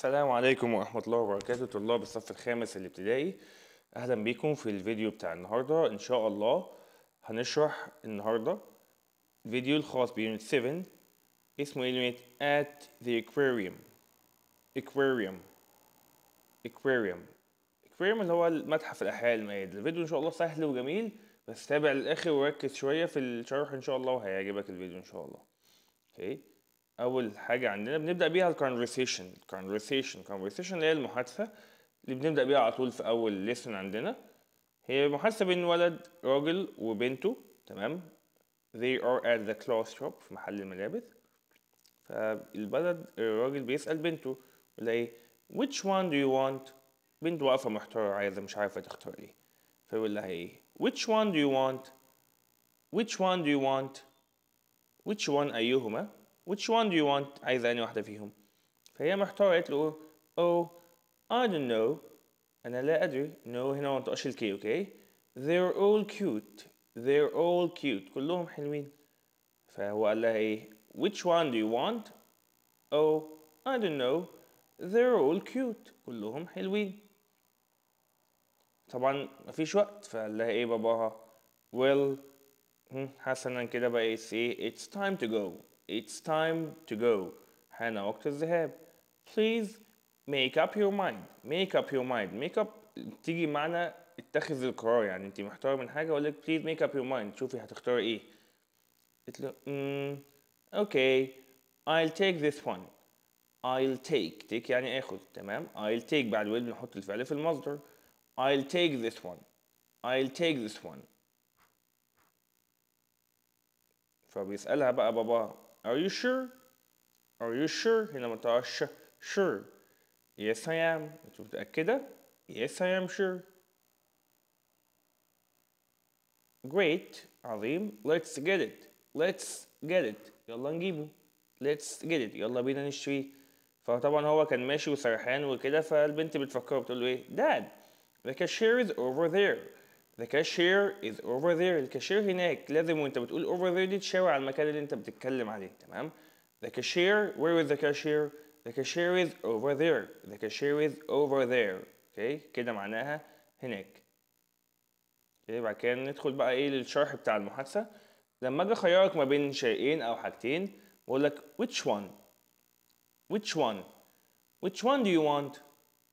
السلام عليكم ورحمة الله وبركاته طلاب الصف الخامس الابتدائي أهلا بيكم في الفيديو بتاع النهاردة إن شاء الله هنشرح النهاردة الفيديو الخاص بيونت 7 اسمه يونت إيه at the Aquarium Aquarium Aquarium Aquarium اللي هو المتحف الأحياء المائية الفيديو إن شاء الله سهل وجميل بس تابع للآخر وركز شوية في الشرح إن شاء الله وهيعجبك الفيديو إن شاء الله أوكي okay. اول حاجه عندنا بنبدا بيها الكونفرسيشن الكونفرسيشن الكونفرسيشن اللي هي المحادثه اللي بنبدا بيها على طول في اول ليسن عندنا هي محادثه بين ولد راجل وبنته تمام they are at the cloth shop في محل الملابس فالبلد الراجل بيسال بنته يقول ايه which one do you want بنته واقفه محتاره عايزه مش عارفه تختار ايه فيقول لها ايه which one do you want which one do you want which one ايهما which one do you want عايزة أنهي واحدة فيهم فهي محتوى قالت له oh I don't know أنا لا أدري no هنا ما تقاش الكي okay they're all cute they're all cute كلهم حلوين فهو قال لها إيه which one do you want oh I don't know they're all cute كلهم حلوين طبعا مفيش وقت فقال لها ايه باباها well حسنا كده بقى ايه it's time to go it's time to go. Hana وقت الذهاب. Please make up your mind. Make up your mind. Make up تيجي معنى اتخذ القرار يعني انت محتار من حاجة اقول لك please make up your mind. شوفي هتختار ايه. قلت له mm, okay I'll take this one. I'll take take يعني اخذ تمام I'll take بعد will بنحط الفعل في المصدر I'll take this one I'll take this one فبيسألها بقى بابا are you sure? Are you sure? هنا منطقة ش sure. Yes I am. انت متأكدة؟ Yes I am sure. Great. عظيم. Let's get it. Let's get it. يلا نجيبه. Let's get it. يلا بينا نشتريه. فطبعا هو كان ماشي وسرحان وكده فالبنت بتفكره بتقول له ايه؟ Dad, the cashier is over there. The cashier is over there الكاشير هناك لازم وانت بتقول over there دي تشاور على المكان اللي انت بتتكلم عليه تمام The cashier where is the cashier The cashier is over there The cashier is over there اوكي okay. كده معناها هناك اوكي بعد كده ندخل بقى ايه للشرح بتاع المحادثة لما اجي اخيرك ما بين شيئين او حاجتين بقول لك which one which one which one do you want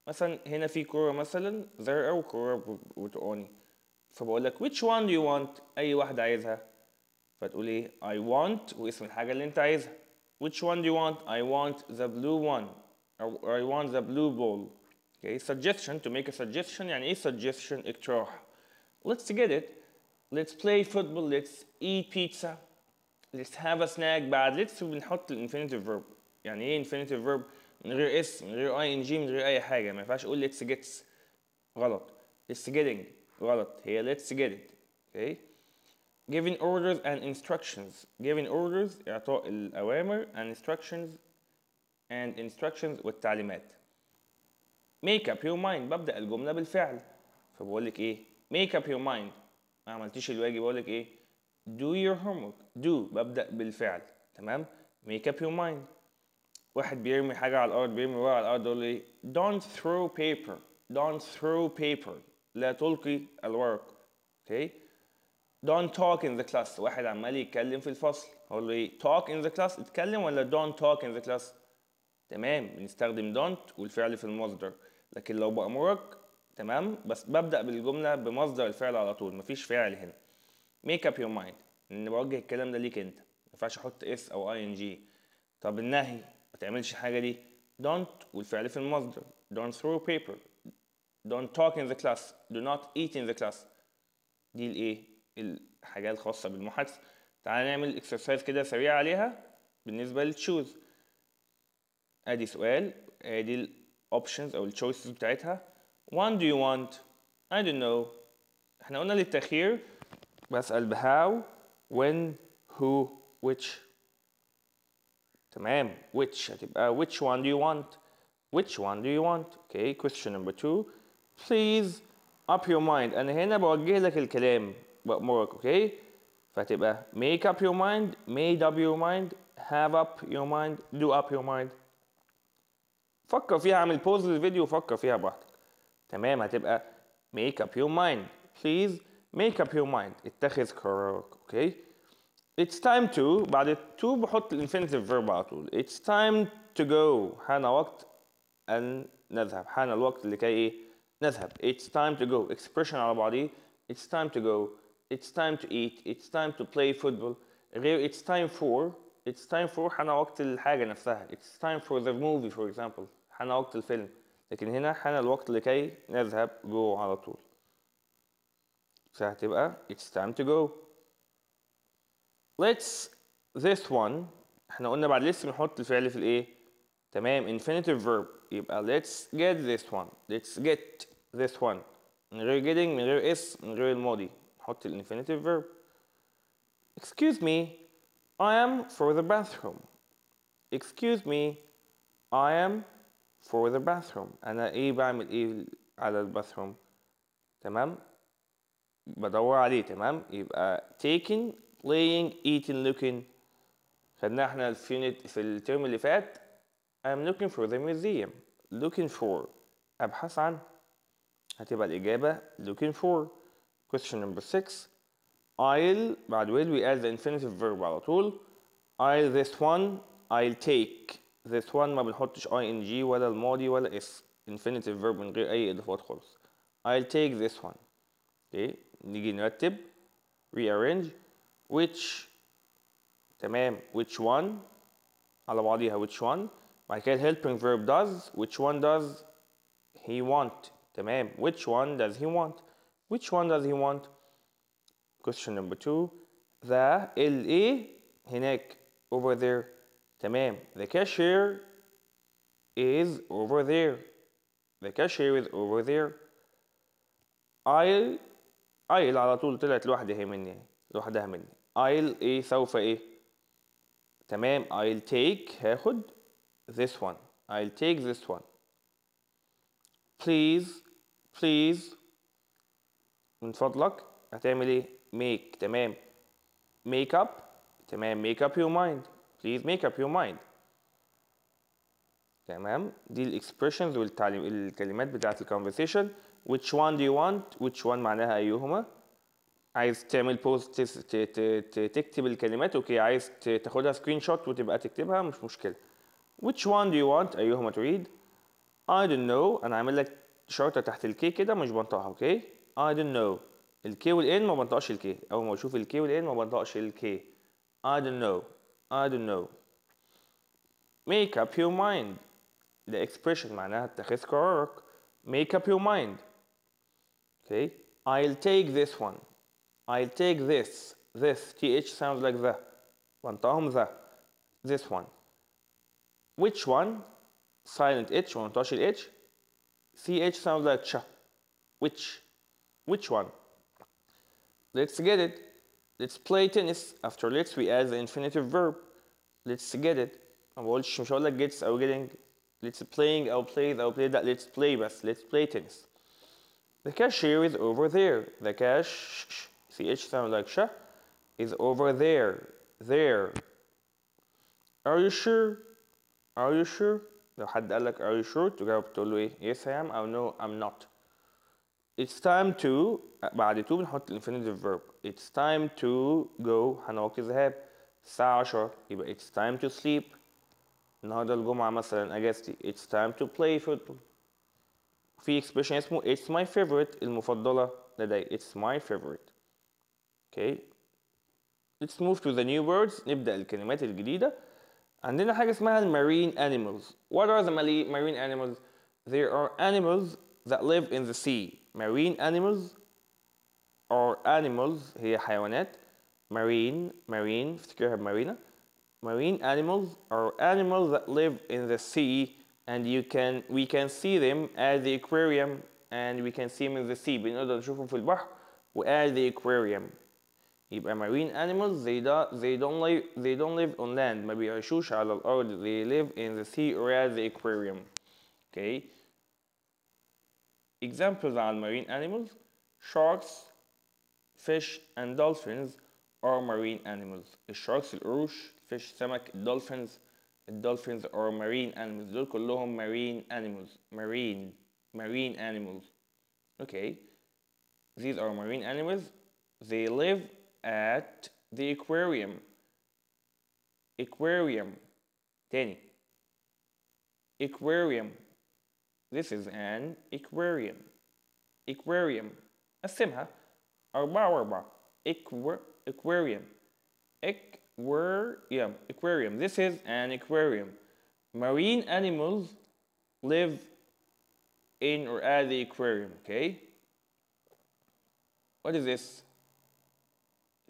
مثلا هنا في كورة مثلا there are كورة بتقوني فبقول لك which one do you want اي واحده عايزها فتقول ايه I want واسم الحاجه اللي انت عايزها which one do you want I want the blue one or I want the blue ball okay suggestion to make a suggestion يعني ايه suggestion اقتراح let's get it let's play football let's eat pizza let's have a snack بعد let's بنحط الانفينيتيف فيرب يعني ايه infinitive verb من غير اس من غير اي ان جي من غير اي حاجه ما ينفعش اقول let's get. غلط let's getting غلط هي let's get it okay giving orders and instructions giving orders إعطاء الأوامر and instructions and instructions والتعليمات make up your mind ببدأ الجملة بالفعل فبقول لك إيه make up your mind ما عملتيش الواجب بقول لك إيه do your homework do ببدأ بالفعل تمام make up your mind واحد بيرمي حاجة على الأرض بيرمي ورقة على الأرض يقول لي don't throw paper don't throw paper لا تلقي الورق اوكي don't talk in the class واحد عمال يتكلم في الفصل هقول له ايه talk in the class اتكلم ولا don't talk in the class تمام بنستخدم don't والفعل في المصدر لكن لو بأمرك تمام بس ببدأ بالجملة بمصدر الفعل على طول مفيش فعل هنا make up your mind ان بوجه الكلام ده ليك انت ما ينفعش احط اس او اي ان جي طب النهي ما تعملش الحاجة دي don't والفعل في المصدر don't throw paper don't talk in the class do not eat in the class دي الايه الحاجات الخاصه بالمحادثه تعالى نعمل اكسرسايز كده سريع عليها بالنسبه للتشوز ادي سؤال ادي الاوبشنز او التشويسز بتاعتها one do you want I don't know احنا قلنا للتأخير بسأل ب how when who which تمام which هتبقى which one do you want which one do you want okay question number two please up your mind انا هنا بوجه لك الكلام بأمرك اوكي okay? فتبقى make up your mind made up your mind have up your mind do up your mind فكر فيها اعمل بوز للفيديو وفكر فيها براحتك تمام هتبقى make up your mind please make up your mind اتخذ قرارك اوكي okay? It's time to بعد to بحط الانفينيتيف فيرب على طول It's time to go حان وقت أن نذهب حان الوقت لكي إيه نذهب it's time to go expression على بعضيه it's time to go it's time to eat it's time to play football غير it's time for it's time for حنا وقت الحاجة نفسها it's time for the movie for example حنا وقت الفيلم لكن هنا حنا الوقت لكي نذهب go على طول فهتبقى it's time to go let's this one احنا قلنا بعد لسه نحط الفعل في الايه تمام infinitive verb يبقى uh, let's get this one let's get this one من غير getting من غير اس من غير الماضي نحط الانفينيتيف verb excuse me I am for the bathroom excuse me I am for the bathroom انا uh, ايه بعمل ايه على الباثروم تمام بدور عليه تمام يبقى uh, taking playing eating looking خدنا احنا في في الترم اللي فات I'm looking for the museum looking for أبحث عن هتبقى الإجابة looking for question number 6 I'll بعد will we add the infinitive verb على طول I'll this one I'll take this one ما بنحطش ing ولا الماضي ولا s. infinitive verb من غير أي إضافات خالص I'll take this one okay. نيجي نرتب rearrange which تمام which one على بعضيها which one Michael helping verb does which one does he want تمام which one does he want which one does he want question number two the ال هناك over there تمام the cashier is over there the cashier is over there I'll I'll على طول طلعت لوحدها مني لوحدها مني I'll ايه سوف ايه تمام I'll take هاخد this one I'll take this one please please من فضلك هتعمل ايه make تمام make up تمام make up your mind please make up your mind تمام دي expressions والتعليم الكلمات بتاعه conversation. which one do you want which one معناها ايهما عايز تعمل بوست تكتب الكلمات اوكي عايز تاخدها سكرين شوت وتبقى تكتبها مش مشكله which one do you want ايهما تريد I don't know انا عامل لك شرطه تحت الكي كده مش بنطقها اوكي I don't know الكي والان ما بنطقش الكي اول ما بشوف الكي والان ما بنطقش الكي I don't know I don't know make up your mind the expression معناها اتخذ قرارك make up your mind okay I'll take this one I'll take this this th sounds like the بنطقهم the this one which one silent H one, ال H CH sounds like ch which which one let's get it let's play tennis after let's we add the infinitive verb let's get it I'm مش هقول لك gets او getting let's playing play. I'll play that let's play but let's play tennis the cashier is over there the cash CH sounds like ch is over there there are you sure are you sure لو حد قال لك are you sure تجاوب تقول له ايه yes I am او no I'm not it's time to uh, بعد to بنحط infinitive verb it's time to go هنوقت الذهاب الساعة 10 يبقى it's time to sleep النهارده الجمعة مثلا اجازتي it's time to play football في expression اسمه it's my favorite المفضلة لدي it's my favorite okay let's move to the new words نبدأ الكلمات الجديدة عندنا حاجة اسمها marine animals. What are the marine animals? There are animals that live in the sea. Marine animals are animals هي حيوانات marine marine افتكرها بمارينا marine animals are animals that live in the sea and you can we can see them at the aquarium and we can see them in the sea بنقدر نشوفهم في البحر و at the aquarium يبقى marine animals they, do, they, don't live, they don't live on land ما بيعيشوش على الأرض they live in the sea or at the aquarium okay examples are marine animals sharks fish and dolphins are marine animals الشاركس القروش fish سمك dolphins dolphins are marine animals دول كلهم marine animals marine marine animals okay these are marine animals they live at the aquarium aquarium Danny. aquarium this is an aquarium aquarium قسمها أربعة وأربعة aquarium aquarium aquarium this is an aquarium marine animals live in or at the aquarium okay what is this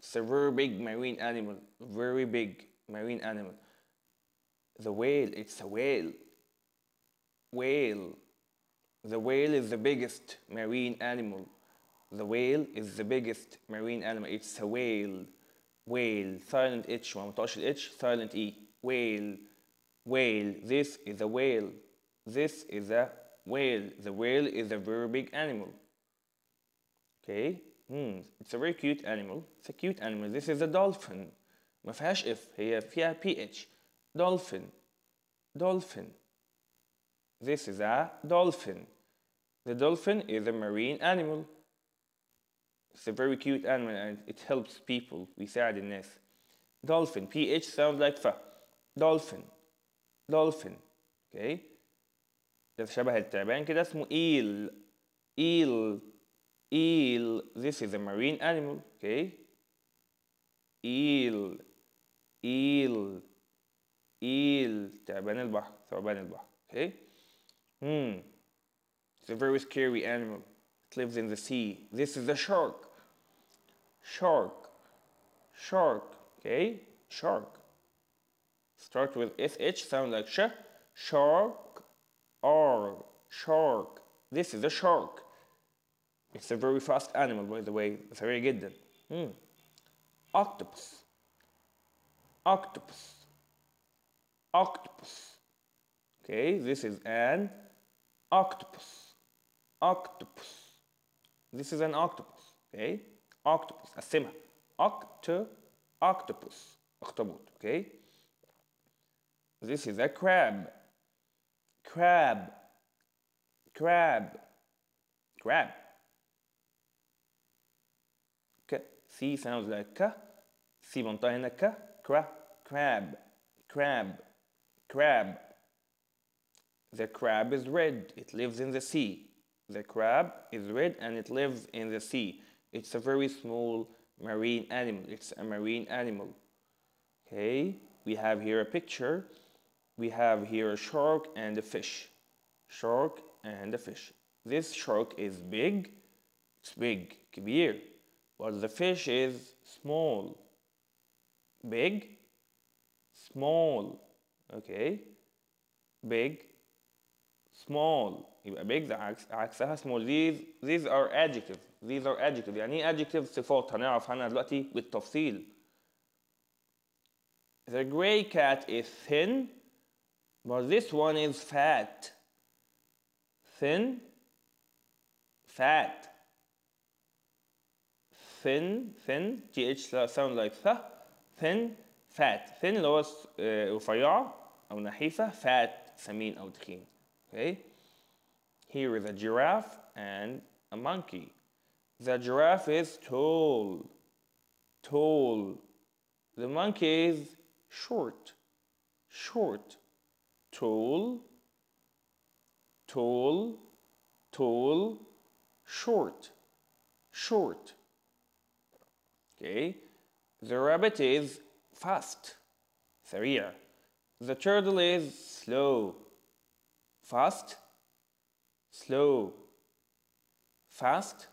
it's a very big marine animal, very big marine animal. The whale, it's a whale. Whale. The whale is the biggest marine animal. The whale is the biggest marine animal. It's a whale. Whale. Silent H. ما متقاش H. Silent E. Whale. Whale. This is a whale. This is a whale. The whale is a very big animal. Okay. مم. Hmm, it's a very cute animal. It's a cute animal. This is a dolphin. ما فيهاش if هي فيها PH. Dolphin. Dolphin. This is a dolphin. The dolphin is a marine animal. It's a very cute animal and it helps people. بيساعد الناس. Dolphin. PH sounds like ف. Dolphin. Dolphin. Okay. ده شبه التعبان كده اسمه eel. eel. Eel, this is a marine animal, okay? eel eel eel تعبان البحر ثعبان البحر okay hmm it's a very scary animal it lives in the sea this is a shark shark shark okay shark start with sh sound like sh shark r shark this is a shark it's a very fast animal, by the way, Very good. Mm. Octopus. Octopus. Octopus. Okay, this is an octopus. Octopus. This is an octopus. Okay, octopus. أقسمها. octo, octopus. octobut. Okay. This is a crab. Crab. Crab. Crab. C sounds like K. C montada en la K. Cra, crab, crab, crab. The crab is red. It lives in the sea. The crab is red and it lives in the sea. It's a very small marine animal. It's a marine animal. Okay, we have here a picture. We have here a shark and a fish. Shark and a fish. This shark is big. It's big. here. But the fish is small, big, small, okay, big, small. big عكسها small. These these are adjectives. These are adjectives. يعني ايه adjectives؟ صفات هنعرف عنها دلوقتي بالتفصيل. The gray cat is thin, but this one is fat. Thin, fat thin, thin, GH sound like th, thin, fat, thin اللي هو رفيعة أو نحيفة, fat سمين أو تخين. Okay? Here is a giraffe and a monkey. The giraffe is tall, tall. The monkey is short, short. Tall, tall, tall, short, short. Okay? The rabbit is fast, سريع. The turtle is slow, fast, slow, fast,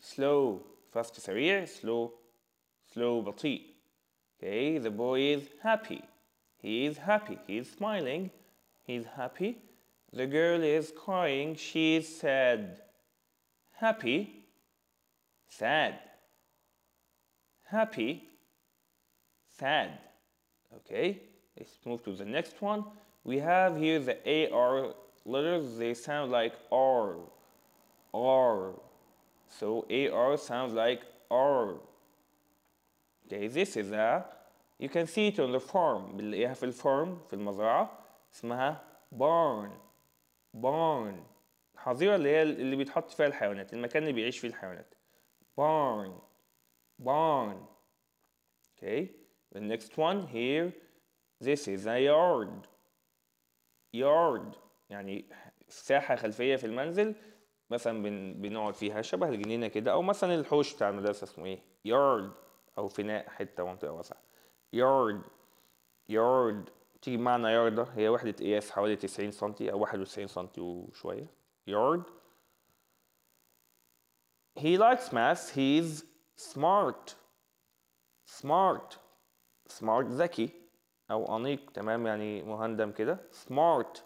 slow, fast سريع, slow, slow بطيء. Okay, the boy is happy. He is happy. He is smiling. He is happy. The girl is crying. She is sad. Happy. Sad happy, sad. Okay, let's move to the next one. We have here the AR letters, they sound like R, R. So AR sounds like R. Okay, this is a, you can see it on the farm, بنلاقيها في الفارم في المزرعة اسمها barn, barn. حظيرة اللي هي اللي بيتحط فيها الحيوانات، المكان اللي بيعيش فيه الحيوانات. barn. barn. Okay, the next one here, this is a yard. yard يعني ساحة خلفية في المنزل مثلا بن... بنقعد فيها شبه الجنينة كده أو مثلا الحوش بتاع المدرسة اسمه إيه؟ yard أو فناء حتة منطقة واسعة. yard yard تيجي معنى ياردة هي وحدة قياس حوالي 90 سم أو 91 سم وشوية yard He likes math. He's سمارت سمارت سمارت ذكي او انيق تمام يعني مهندم كده سمارت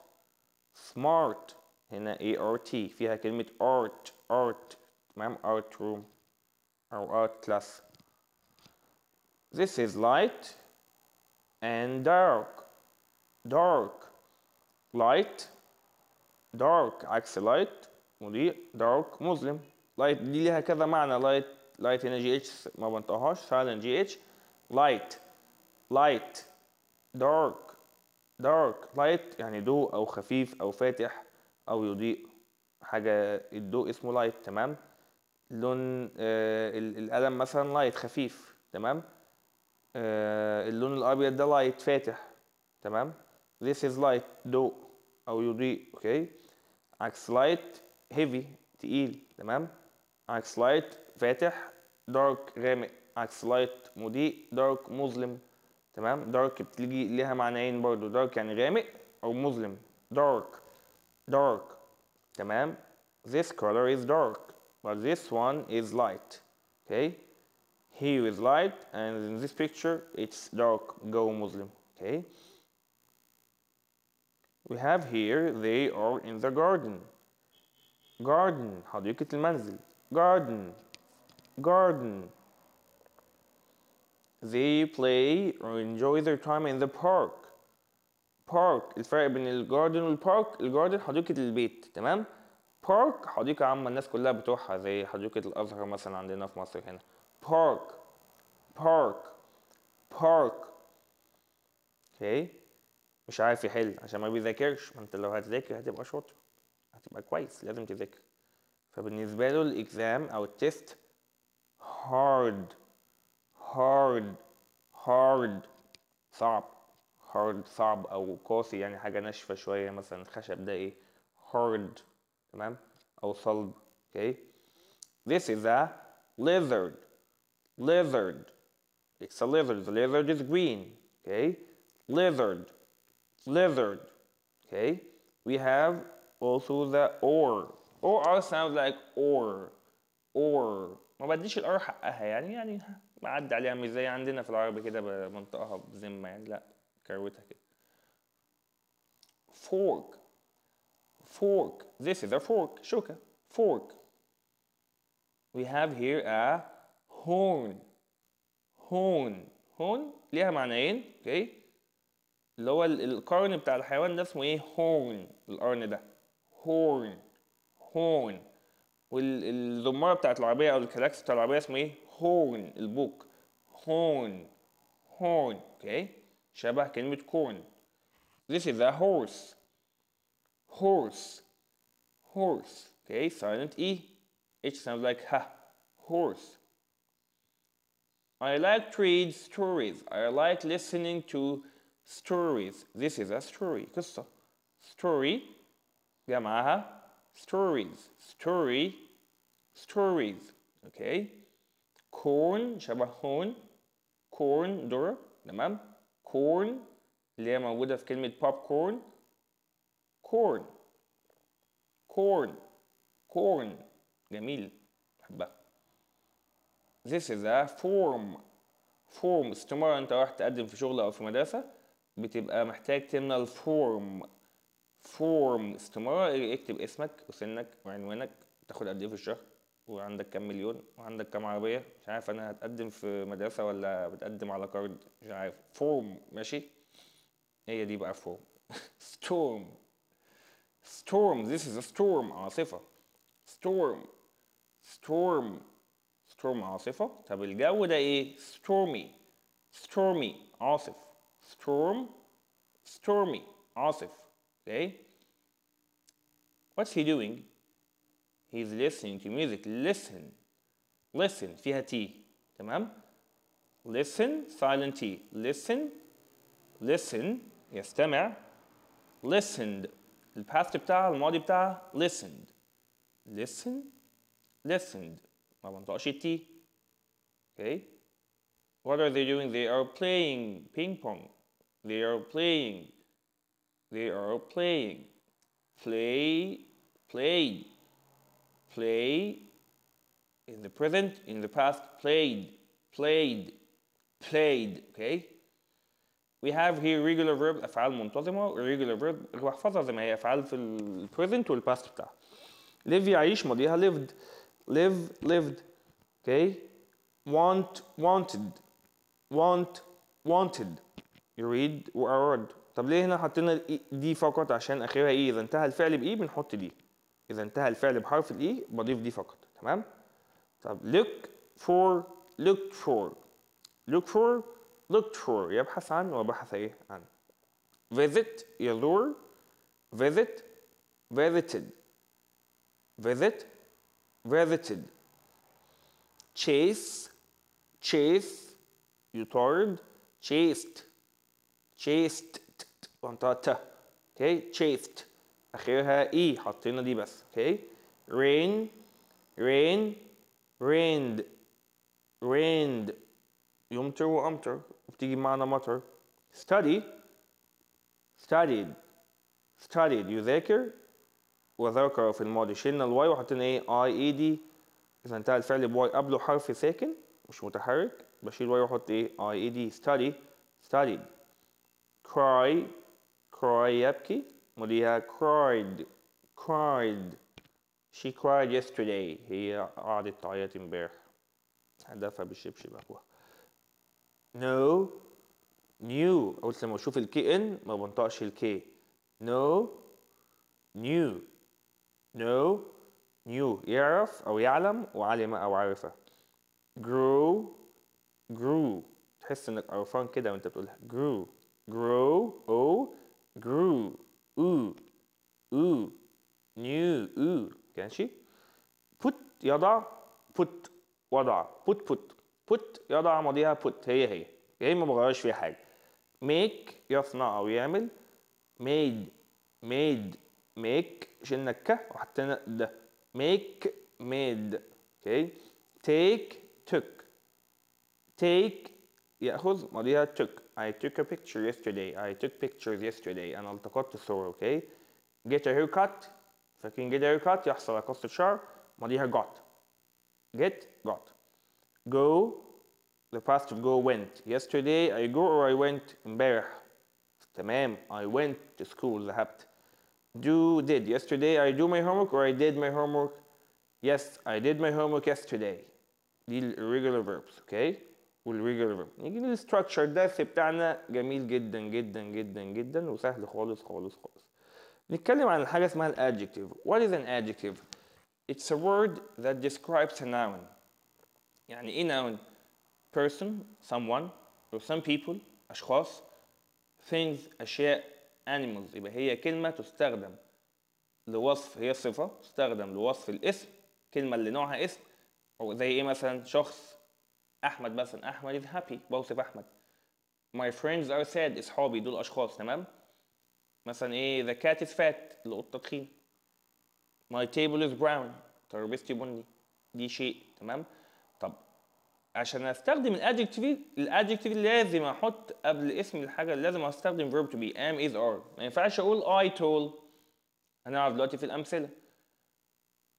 سمارت هنا اي ار تي فيها كلمه ارت ارت تمام ارت روم او ارت كلاس this is light and dark dark light dark عكس light ودي dark مظلم light دي ليها كذا معنى light لايت هنا جي اتش ما بنطقهاش سايلنت جي اتش لايت لايت دارك دارك لايت يعني ضوء او خفيف او فاتح او يضيء حاجه الضوء اسمه لايت تمام لون آه القلم مثلا لايت خفيف تمام آه اللون الابيض ده لايت فاتح تمام this is light ضوء او يضيء اوكي عكس لايت هيفي تقيل تمام عكس لايت فاتح دارك غامق عكس لايت مضيء دارك مظلم تمام دارك بتيجي ليها معنيين برضو دارك يعني غامق او مظلم دارك دارك تمام this color is dark but this one is light okay here is light and in this picture it's dark go muslim okay we have here they are in the garden garden How do you حديقة المنزل garden garden. They play or enjoy their time in the park. Park الفرق بين الجاردن والبارك الجاردن حديقة البيت تمام بارك حديقة عامة الناس كلها بتروحها زي حديقة الأزهر مثلا عندنا في مصر هنا بارك بارك بارك اوكي مش عارف يحل عشان ما بيذاكرش ما انت لو هتذاكر هتبقى شاطر هتبقى كويس لازم تذاكر فبالنسبة له الإكزام أو التيست hard, hard, hard صعب hard صعب او قاسي يعني حاجة ناشفه شوية. مثلا الخشب ده ايه hard تمام او صلب okay this is a lizard lizard it's a lizard the lizard is green okay lizard lizard okay we have also the or or sounds like or or ما بديش الار حقها يعني يعني بعدي عليها مش زي عندنا في العربي كده بمنطقها بذمه يعني لا كروتها كده فورك فورك this is a fork شوكه فورك we have here a horn horn horn ليها معنيين اوكي اللي هو القرن بتاع الحيوان ده اسمه ايه horn القرن ده horn horn والضماره بتاعت العربيه او الكلاكس بتاع العربيه اسمه ايه؟ هورن البوق هورن هورن اوكي شبه كلمة كورن This is a horse horse horse okay silent e it sounds like ha horse I like to read stories I like listening to stories this is a story قصة story جمعها stories story stories okay corn شبه هون corn ذرة تمام corn اللي هي موجودة في كلمة popcorn corn corn corn جميل بحبها This is a form form استمارة أنت راح تقدم في شغل أو في مدرسة بتبقى محتاج تملى الفورم فورم استماره اكتب اسمك وسنك وعنوانك تاخد قد ايه في الشهر وعندك كام مليون وعندك كام عربيه مش عارف انا هتقدم في مدرسه ولا بتقدم على كارد مش عارف فورم ماشي هي دي بقى فورم ستورم ستورم this is a storm عاصفه ستورم ستورم ستورم عاصفه طب الجو ده ايه stormy stormy عاصف storm stormy عاصف Okay? What's he doing? He's listening to music. Listen. Listen. فيها T. تمام؟ Listen. Silent T. Listen. Listen. يستمع. Listened. الباست بتاعها الماضي بتاعها listened. Listen. Listened. ما بنطقش التي. Okay? What are they doing? They are playing ping pong. They are playing they are playing. Play, play, play. In the present, in the past, played, played, played. Okay? We have here regular verb أفعال منتظمة regular verb روح احفظها زي ما هي أفعال في ال present وال past بتاعها. live يعيش ماضيها lived live lived okay want wanted want wanted you read or طب ليه هنا حطينا دي e فقط عشان اخرها ايه اذا انتهى الفعل بايه بنحط دي اذا انتهى الفعل بحرف الاي e بضيف دي فقط تمام طب look for look for look for looked for يبحث عن وبحث ايه عن visit يزور visit visited visit visited chase chase يطارد chased chased منطقه ت اوكي chafed اخرها اي e. حطينا دي e بس اوكي rain rain rained rained يمطر وامطر وبتيجي معنا مطر study studied studied يذاكر وذكر في الماضي شلنا الواي وحطينا ايه اي اي دي اذا انتهى الفعل بواي قبله حرف ساكن مش متحرك بشيل واي واحط ايه اي اي دي study studied cry cry يبكي موليها cried cried she cried yesterday هي قعدت تعيط امبارح هدفها بالشبشب اخوها no new قلت لما بشوف الكي ان ما بنطقش الكي no new no new يعرف او يعلم وعلم او عرفه grow grew تحس انك قرفان كده وانت بتقولها grew grow او grew u u new u ماشي put يضع put وضع put put put يضع ماضيها put هي هي هي ما بغيرش فيها حاجه make يصنع او يعمل made made make شلنا الك وحطينا ده make made okay. take took take ياخذ ماضيها took I took a picture yesterday, I took pictures yesterday أنا التقطت صور okay get a haircut if I can get a haircut يحصل على قصة شعر ماضيها got get got go the past of go went yesterday I go or I went امبارح تمام I went to school ذهبت do did yesterday I do my homework or I did my homework yes I did my homework yesterday The irregular verbs okay والريجر نجيب نيجي للستراكشر داف بتاعنا جميل جدا جدا جدا جدا وسهل خالص خالص خالص نتكلم عن حاجه اسمها الادجكتيف what is an adjective it's a word that describes a noun يعني ايه noun person someone or some people اشخاص things اشياء animals يبقى هي كلمه تستخدم لوصف هي صفه تستخدم لوصف الاسم كلمه اللي نوعها اسم او زي ايه مثلا شخص احمد مثلا احمد از هابي بوصف احمد my friends are sad اصحابي دول اشخاص تمام مثلا ايه the cat is fat القطه تخين my table is brown ترابيزتي بني دي شيء تمام طب عشان استخدم الادجكتيف الادجكتيف لازم احط قبل اسم الحاجه لازم استخدم verb to be am is are ما ينفعش اقول I told هنعرف دلوقتي في الامثله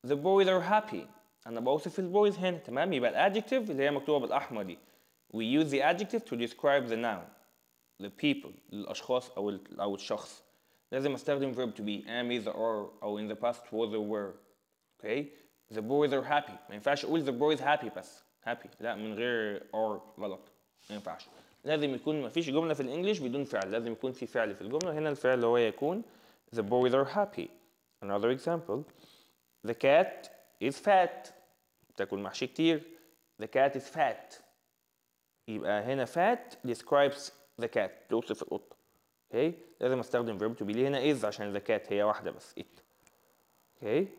the boys are happy انا بوصف الفويس هنا تمام يبقى الادجكتيف اللي هي مكتوبه بالاحمر دي we use the adjective to describe the noun the people للاشخاص او او الشخص لازم استخدم verb to be am is are او in the past was or were okay the boys are happy ما ينفعش اقول the boys happy بس happy لا من غير are غلط ما ينفعش لازم يكون ما فيش جمله في الانجليش بدون فعل لازم يكون في فعل في الجمله هنا الفعل هو يكون the boys are happy another example the cat is fat بتاكل محشي كتير the cat is fat يبقى هنا fat describes the cat توصف القطة اوكي okay. لازم استخدم verb to be ليه هنا is عشان the cat هي واحدة بس it اوكي okay.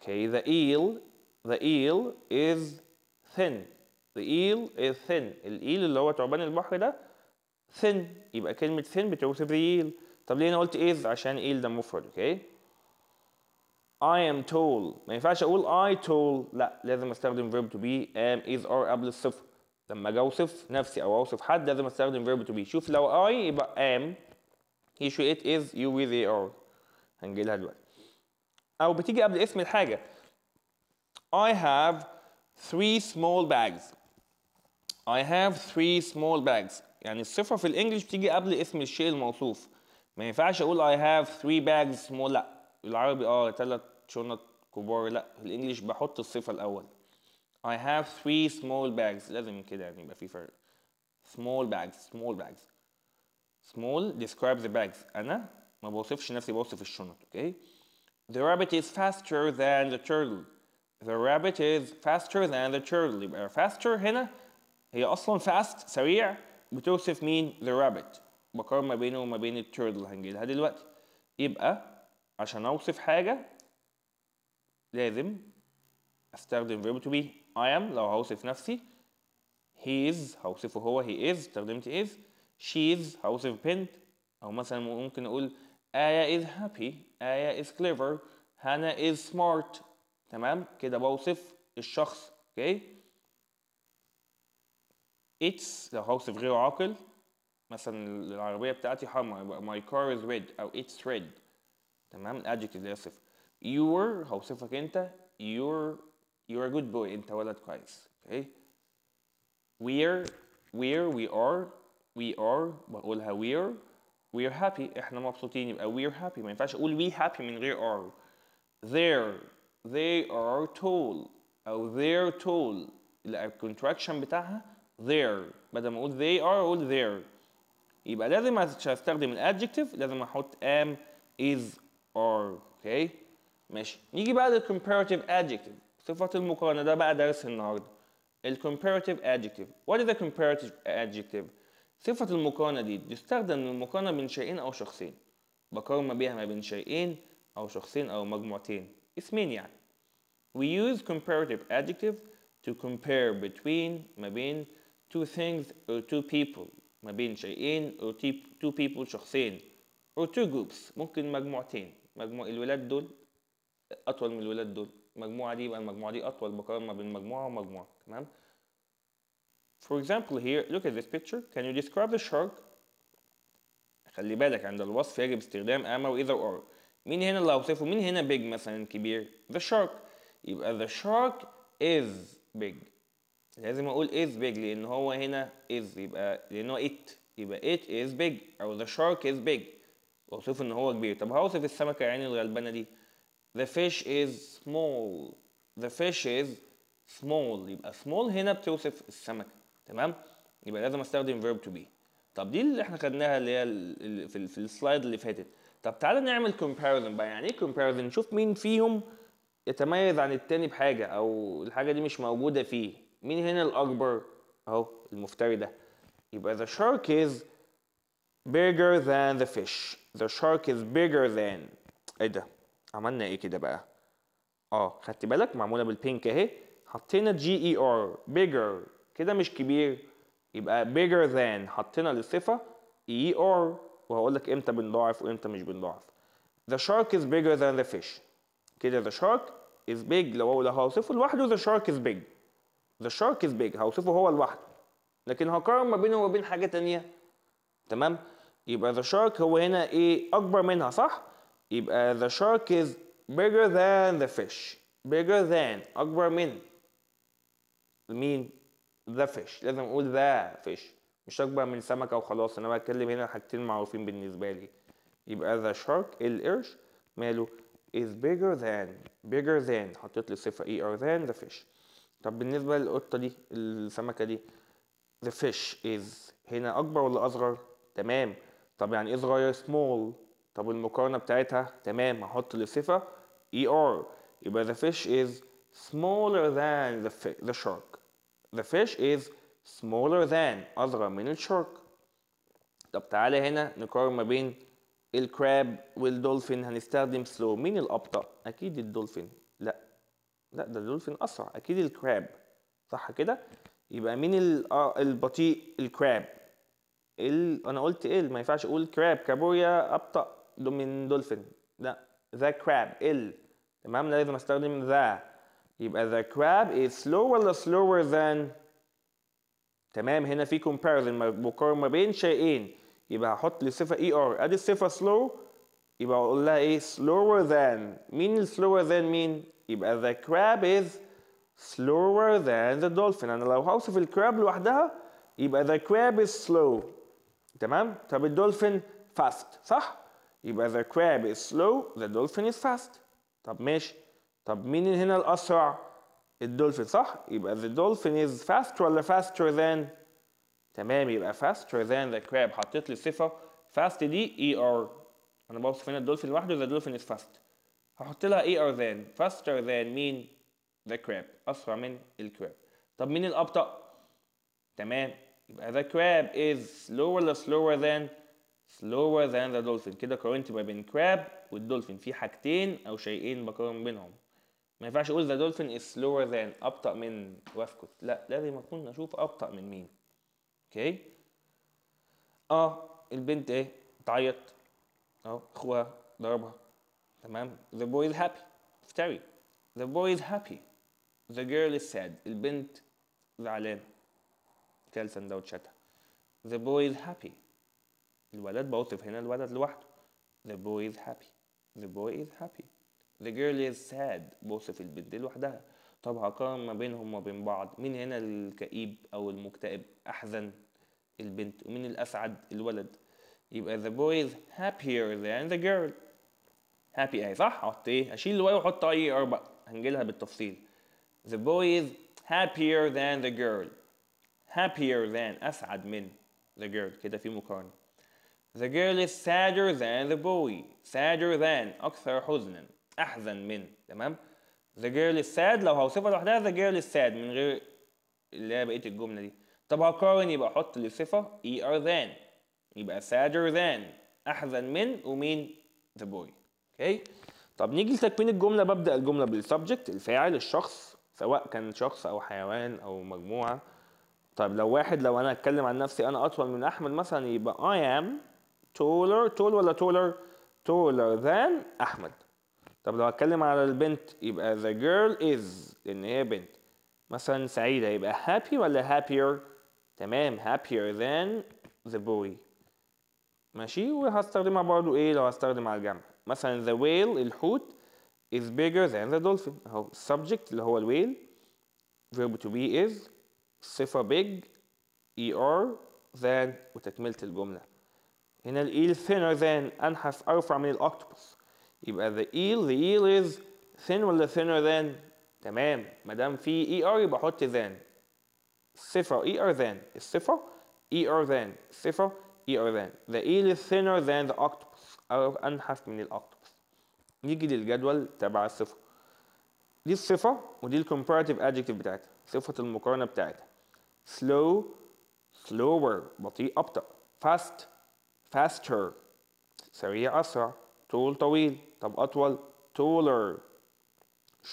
okay. the eel the eel is thin the eel is thin الإيل اللي هو تعبان البحر ده thin يبقى كلمة thin بتوصف the eel طب ليه انا قلت is عشان eel ده مفرد اوكي okay. I am tall ما ينفعش اقول I tall لا لازم استخدم verb to be am is are قبل الصفر لما اجي اوصف نفسي او اوصف حد لازم استخدم verb to be شوف لو I يبقى am he she it is you we they are هنجي لها دلوقتي او بتيجي قبل اسم الحاجه I have three small bags I have three small bags يعني الصفة في الانجليش بتيجي قبل اسم الشيء الموصوف ما ينفعش اقول I have three bags small لا العربي اه ثلاث شنط كبار لا في الانجليش بحط الصفه الاول I have three small bags لازم كده يعني يبقى في فرق small bags small bags small describe the bags انا ما بوصفش نفسي بوصف الشنط اوكي okay? the rabbit is faster than the turtle the rabbit is faster than the turtle يبقى faster هنا هي اصلا fast سريع بتوصف مين the rabbit بقارن ما بينه وما بين التيرتل هنجيلها دلوقتي يبقى عشان اوصف حاجه لازم استخدم verb to be I am لو هوصف نفسي is هوصفه هو he is استخدمت is is هوصف بنت او مثلا ممكن اقول آية is happy آية is clever هانا is smart تمام كده بوصف الشخص اوكي okay. it's لو هوصف غير عاقل مثلا العربية بتاعتي حمرا يبقى my car is red أو it's red تمام الادجكتيف ده يصف you're هوصفك انت you're you're a good boy انت ولد كويس okay we're we're we are we are بقولها we're we're happy احنا مبسوطين يبقى we're happy ما ينفعش اقول we happy من غير are they're they are tall او they're tall الكونتراكشن بتاعها they're بدل ما اقول they are اقول they're يبقى لازم عشان استخدم الادجكتيف لازم احط am is are okay ماشي نيجي بقى للcomparative adjective صفة المقارنة ده بقى درس النهاردة الcomparative adjective what is the comparative adjective صفة المقارنة دي تستخدم للمقارنة بين شيئين أو شخصين بقارن بيها ما بين شيئين أو شخصين أو مجموعتين اسمين يعني we use comparative adjective to compare between ما بين two things or two people ما بين شيئين or two people شخصين or two groups ممكن مجموعتين مجموع الولاد دول اطول من الولاد دول المجموعه دي يبقى المجموعه دي اطول بقارن ما بين مجموعه ومجموعه تمام For example here look at this picture can you describe the shark خلي بالك عند الوصف يجب استخدام اما واذا وار مين هنا اللي هوصفه مين هنا big مثلا كبير the shark يبقى the shark is big لازم اقول is big لان هو هنا is يبقى لان هو it يبقى it is big او the shark is big واوصفه ان هو كبير طب هوصف السمكه يعني الغلبانه دي The fish is small. The fish is small. يبقى small هنا بتوصف السمكة تمام؟ يبقى لازم استخدم verb to be. طب دي اللي احنا خدناها اللي هي في, في السلايد اللي فاتت. طب تعالى نعمل comparison بقى يعني ايه comparison؟ نشوف مين فيهم يتميز عن التاني بحاجة أو الحاجة دي مش موجودة فيه. مين هنا الأكبر؟ أهو المفتري ده. يبقى the shark is bigger than the fish. The shark is bigger than ايه ده؟ عملنا ايه كده بقى اه خدت بالك معموله بالبينك اهي حطينا جي اي ار bigger كده مش كبير يبقى bigger than حطينا للصفه اي e ار e وهقول لك امتى بنضاعف وامتى مش بنضاعف the shark is bigger than the fish كده the shark is big لو هوصفه لوحده the shark is big the shark is big هوصفه هو لوحده لكن هقارن ما بينه وما بين حاجه تانية تمام يبقى the shark هو هنا ايه اكبر منها صح يبقى the shark is bigger than the fish bigger than أكبر من مين the fish لازم أقول the fish مش أكبر من سمكة وخلاص أنا بتكلم هنا حاجتين معروفين بالنسبة لي يبقى the shark القرش ماله is bigger than bigger than حطيت لي صفة er than the fish طب بالنسبة للقطة دي السمكة دي the fish is هنا أكبر ولا أصغر؟ تمام طب يعني إيه صغير small طب المقارنه بتاعتها تمام هحط للصفه صفة ار e يبقى the fish is smaller than the, fish, the shark the fish is smaller than اصغر من الشارك طب تعالى هنا نقارن ما بين الكراب والدولفين هنستخدم سلو مين الابطا اكيد الدولفين لا لا ده الدولفين اسرع اكيد الكراب صح كده يبقى مين آه، البطيء الكراب ال... انا قلت ايه ما ينفعش اقول كراب كابوريا ابطا من دولفين لا ذا كراب ال تمام لازم استخدم ذا يبقى ذا كراب is slow ولا slower than تمام هنا في comparison مقارنه ما بين شيئين يبقى هحط للصفه اي e ار ادي الصفه slow يبقى اقول لها ايه slower than مين السلوور slower than مين يبقى the crab is slower than the dolphin انا لو هوصف الكراب لوحدها يبقى the crab is slow تمام طب الدولفين fast صح يبقى the crab is slow the dolphin is fast طب ماشي طب مين هنا الأسرع؟ الدولفين صح؟ يبقى the dolphin is faster ولا faster than؟ تمام يبقى faster than the crab حطيت لي الصفة fast دي er أنا بوصف هنا الدولفين لوحده the dolphin is fast هحط لها er than faster than مين؟ the crab أسرع من الكراب طب مين الأبطأ؟ تمام يبقى the crab is slower ولا slower than؟ slower than the dolphin كده قارنت ما بين crab والدولفين في حاجتين او شيئين بقارن بينهم ما ينفعش اقول the dolphin is slower than ابطا من واسكت لا لازم اكون اشوف ابطا من مين اوكي okay. اه البنت ايه تعيط اهو اخوها ضربها تمام the boy is happy افتري the boy is happy the girl is sad البنت زعلانه كل سندوتشاتها the boy is happy الولد بوصف هنا الولد لوحده the boy is happy the boy is happy the girl is sad بوصف البنت لوحدها طب هقارن ما بينهم وبين بعض مين هنا الكئيب او المكتئب احزن البنت ومين الاسعد الولد يبقى the boy is happier than the girl happy اهي صح احط ايه اشيل الواي واحط اي ار بقى هنجيلها بالتفصيل the boy is happier than the girl happier than اسعد من the girl كده في مقارنه The girl is sadder than the boy. Sadder than أكثر حزنا أحزن من تمام The girl is sad لو هوصفها لوحدها the girl is sad من غير اللي هي بقية الجملة دي طب هقارن يبقى أحط للصفة er than يبقى sadder than أحزن من ومين the boy أوكي okay. طب نيجي لتكوين الجملة ببدأ الجملة بالسبجكت الفاعل الشخص سواء كان شخص أو حيوان أو مجموعة طب لو واحد لو أنا أتكلم عن نفسي أنا أطول من أحمد مثلا يبقى I am taller tall ولا taller taller than أحمد طب لو هتكلم على البنت يبقى the girl is إن هي بنت مثلا سعيدة يبقى happy ولا happier تمام happier than the boy ماشي وهستخدمها برضو ايه لو هستخدم على الجمع مثلا the whale الحوت is bigger than the dolphin اهو subject اللي هو الويل verb to be is صفة big er than وتكملة الجملة هنا ال thinner than أنحف أرفع من الأكتوبس يبقى the eel the eel is thin ولا thinner than تمام ما دام في ER يبقى حط e than الصفر ER than الصفر ER than إي ER than the eel is thinner than the octopus أو أنحف من الأكتوبس نيجي للجدول تبع الصفر دي الصفة ودي الcomparative adjective بتاعتها صفة المقارنة بتاعتها slow slower بطيء أبطأ fast faster سريع أسرع طول طويل طب أطول taller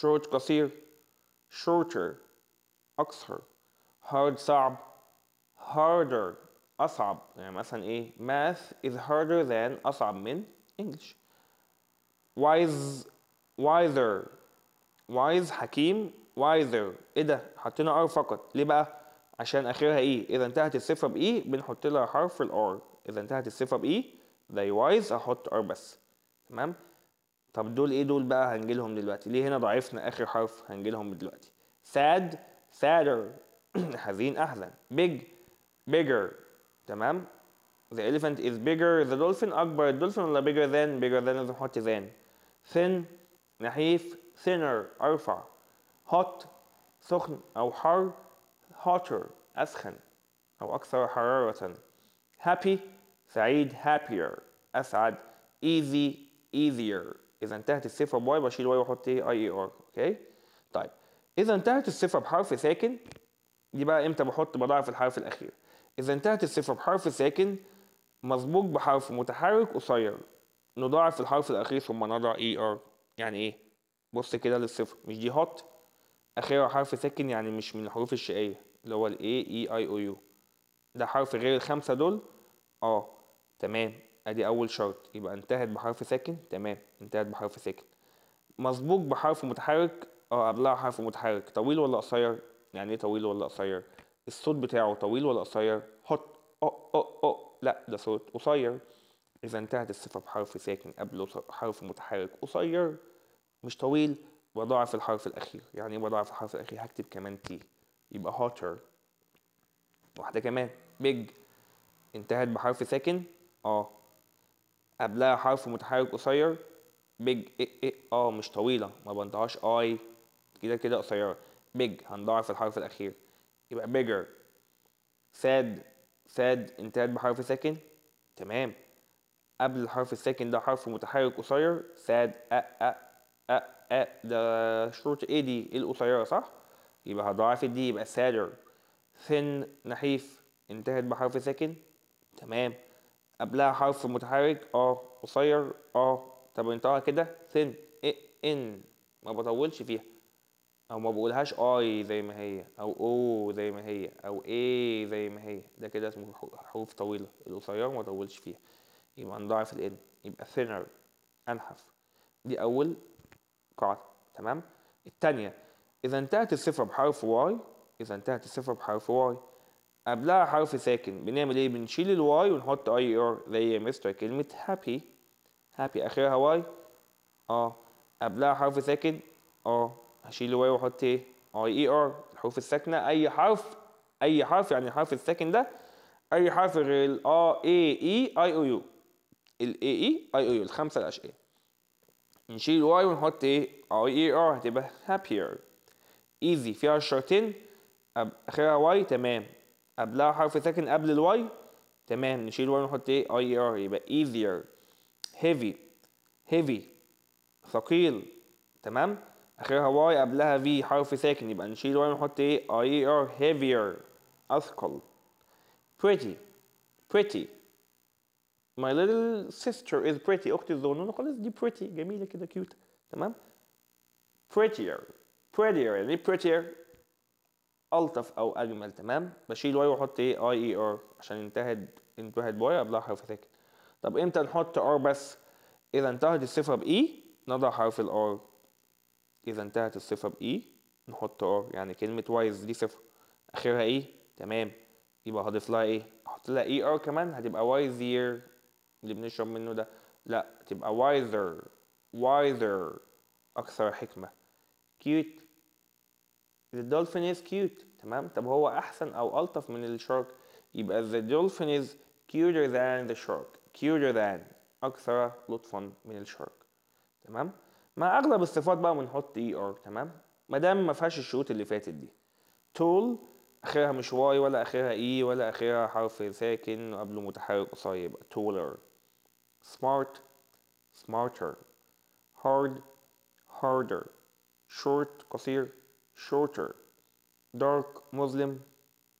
short قصير shorter أقصر hard صعب harder أصعب يعني مثلا إيه math is harder than أصعب من English wise wiser wise حكيم wiser إيه ده حطينا R فقط ليه بقى عشان آخرها إيه إذا انتهت الصفة بإيه بنحط لها حرف الR إذا انتهت الصفة بإي wise أحط ار بس تمام طب دول إيه دول بقى هنجيلهم دلوقتي ليه هنا ضعفنا آخر حرف هنجيلهم دلوقتي sad sadder حزين أحزن big bigger تمام the elephant is bigger the dolphin أكبر الدولفين ولا bigger than bigger than لازم نحط than thin نحيف thinner أرفع hot سخن أو حر hotter أسخن أو أكثر حرارة happy سعيد happier اسعد easy easier اذا انتهت الصفه باي بشيل واي واحط ايه اي اي ار اوكي طيب اذا انتهت الصفه بحرف ساكن دي بقى امتى بحط بضعف الحرف الاخير اذا انتهت الصفه بحرف ساكن مظبوط بحرف متحرك قصير نضاعف الحرف الاخير ثم نضع اي e ار يعني ايه بص كده للصفر مش دي هوت أخيرا حرف ساكن يعني مش من الحروف الشقيه اللي هو الاي E اي او يو ده حرف غير الخمسه دول اه تمام ادي اول شرط يبقى انتهت بحرف ساكن تمام انتهت بحرف ساكن مسبوق بحرف متحرك اه قبلها حرف متحرك طويل ولا قصير يعني ايه طويل ولا قصير الصوت بتاعه طويل ولا قصير هوت او او او لا ده صوت قصير اذا انتهت الصفه بحرف ساكن قبله حرف متحرك قصير مش طويل بضاعف الحرف الاخير يعني ايه بضاعف الحرف الاخير هكتب كمان تي يبقى هوتر واحده كمان بيج انتهت بحرف ساكن اه قبلها حرف متحرك قصير بيج إيه إيه اه مش طويلة ما بنطقهاش اي كده كده قصيرة بيج هنضاعف الحرف الأخير يبقى بيجر ساد ساد انتهت بحرف ساكن تمام قبل الحرف الساكن ده حرف متحرك قصير ساد أ أ أ أ ده شروط ايه دي القصيرة صح؟ يبقى هضاعف الدي يبقى سادر ثن نحيف انتهت بحرف ساكن تمام قبلها حرف متحرك اه قصير اه طب كده ثن ان ما بطولش فيها او ما بقولهاش اي زي ما هي او او زي ما هي او اي زي ما هي ده كده اسمه حروف طويله القصيره ما بطولش فيها يبقى نضاعف الان يبقى ثينر انحف دي اول قاعده تمام الثانيه اذا انتهت الصفه بحرف واي اذا انتهت الصفه بحرف واي قبلها حرف ساكن بنعمل ايه بنشيل الواي ونحط اي ار زي مستر كلمه هابي هابي اخرها واي اه قبلها حرف ساكن اه هشيل الواي واحط ايه اي اي ار الحروف الساكنه اي حرف اي حرف يعني الحرف الساكن ده اي حرف غير ال ا اي اي اي او يو ال اي اي اي او يو الخمسه اي نشيل الواي ونحط ايه اي اي ار هتبقى هابير ايزي فيها الشرطين اخرها واي تمام قبلها حرف ساكن قبل الواي تمام نشيل الواي ونحط ايه اي ار يبقى easier heavy heavy ثقيل تمام اخرها واي قبلها في حرف ساكن يبقى نشيل واي ونحط ايه اي ار heavier اثقل pretty pretty my little sister is pretty اختي الظنون خالص دي pretty جميله كده cute تمام prettier prettier يعني إيه prettier الطف او اجمل تمام بشيل واي واحط ايه اي اي ار عشان انتهت انتهت باي قبلها حرف ساكن طب امتى نحط ار بس اذا انتهت الصفه باي e، نضع حرف الار اذا انتهت الصفه باي e، نحط ار يعني كلمه وايز دي صفه اخرها ايه تمام يبقى هضيف لها ايه احط لها اي e, ار كمان هتبقى وايزير اللي بنشرب منه ده لا تبقى وايزر وايزر اكثر حكمه كيوت الدولفين از كيوت تمام طب هو احسن او الطف من الشارك يبقى the dolphin is cuter than the shark cuter than اكثر لطفا من الشارك تمام مع اغلب الصفات بقى بنحط اي e ار تمام ما دام ما فيهاش الشروط اللي فاتت دي tall اخرها مش واي ولا اخرها اي e ولا اخرها حرف ساكن وقبله متحرك قصير يبقى taller smart smarter hard harder short قصير shorter dark مظلم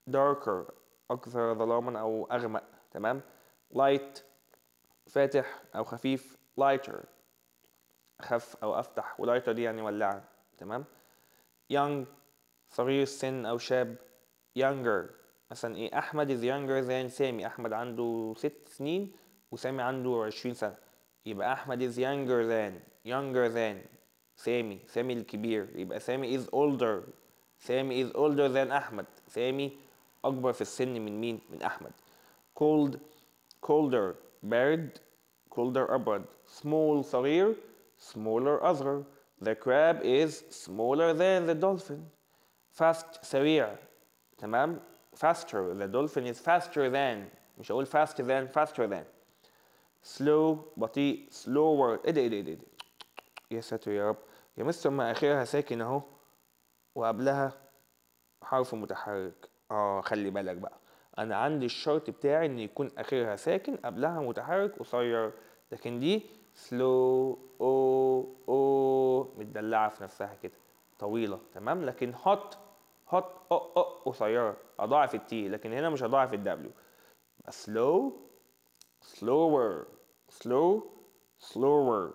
darker أكثر ظلاما أو أغمق تمام light فاتح أو خفيف lighter أخف أو أفتح ولايتر دي يعني ولعة تمام young صغير السن أو شاب younger مثلا إيه أحمد is younger than سامي أحمد عنده ست سنين وسامي عنده عشرين سنة يبقى أحمد is younger than younger than سامي سامي الكبير يبقى سامي is older سامي is older than أحمد سامي أكبر في السن من مين؟ من أحمد cold colder بارد colder أبرد small صغير smaller أصغر the crab is smaller than the dolphin fast سريع تمام faster the dolphin is faster than مش هقول faster than faster than slow بطيء slower ايه ده ايه ده ايه ده يا ساتر يا رب يا مستر ما اخرها ساكن اهو وقبلها حرف متحرك اه خلي بالك بقى انا عندي الشرط بتاعي ان يكون اخرها ساكن قبلها متحرك قصير لكن دي سلو او او متدلعه في نفسها كده طويله تمام لكن هوت هوت او او قصيره اضاعف التي لكن هنا مش هضاعف الدبليو سلو slower slow slower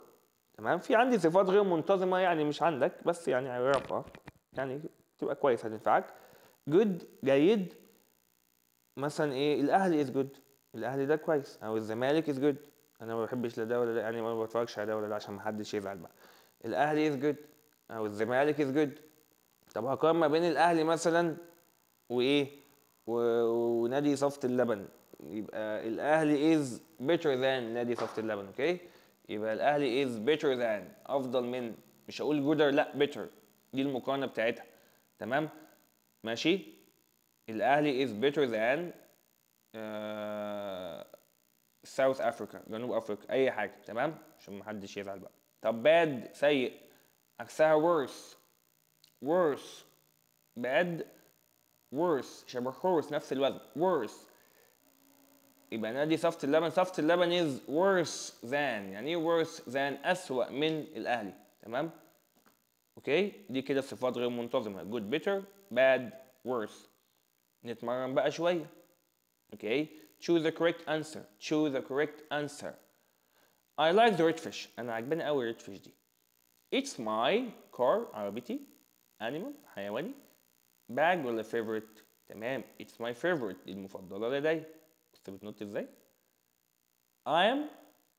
تمام في عندي صفات غير منتظمه يعني مش عندك بس يعني اعرفها يعني تبقى كويس هتنفعك جود جيد مثلا ايه الاهلي از جود الاهلي ده كويس او الزمالك از جود انا ما بحبش لا ده ولا يعني ما بتفرجش على ده ولا ده عشان ما حدش يزعل بقى الاهلي از جود او الزمالك از جود طب هقارن ما بين الاهلي مثلا وايه و... ونادي صفت اللبن يبقى الاهلي از بيتر ذان نادي صفت اللبن اوكي okay? يبقى الاهلي از بيتر ذان افضل من مش هقول جودر لا بيتر دي المقارنه بتاعتها تمام ماشي الاهلي از بيتر ذان ساوث افريكا جنوب افريقيا اي حاجه تمام عشان محدش يزعل بقى طب باد سيء عكسها worse worse باد worse شبه horse نفس الوزن worse يبقى نادي صفت اللبن صفة اللبن is worse than يعني ايه worse than أسوأ من الأهلي تمام اوكي دي كده الصفات غير منتظمة good bitter bad worse نتمرن بقى شوية اوكي choose the correct answer choose the correct answer I like the redfish أنا عجباني قوي الريدفش دي It's my car عربيتي animal حيواني bag ولا favorite تمام it's my favorite المفضلة لدي işte notice ازاي I am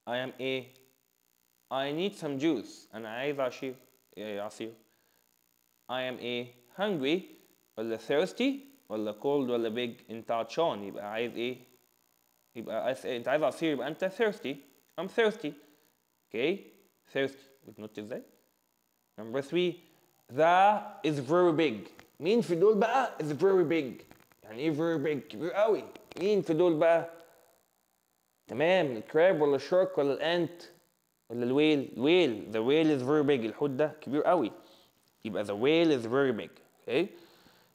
I am a I need some juice أنا I ask you, I am a hungry or the thirsty or the cold or the big أنت عطشان يبقى عايز إيه؟ يبقى أنت عايز عصير يبقى thirsty I'm thirsty okay thirsty notice إزاي؟ number three the is very big مين في دول بقى is very big يعني very big very big. مين في دول بقى تمام الكراب ولا الشارك ولا الانت ولا الويل الويل the whale is very big الحوت ده كبير قوي يبقى the whale is very big اوكي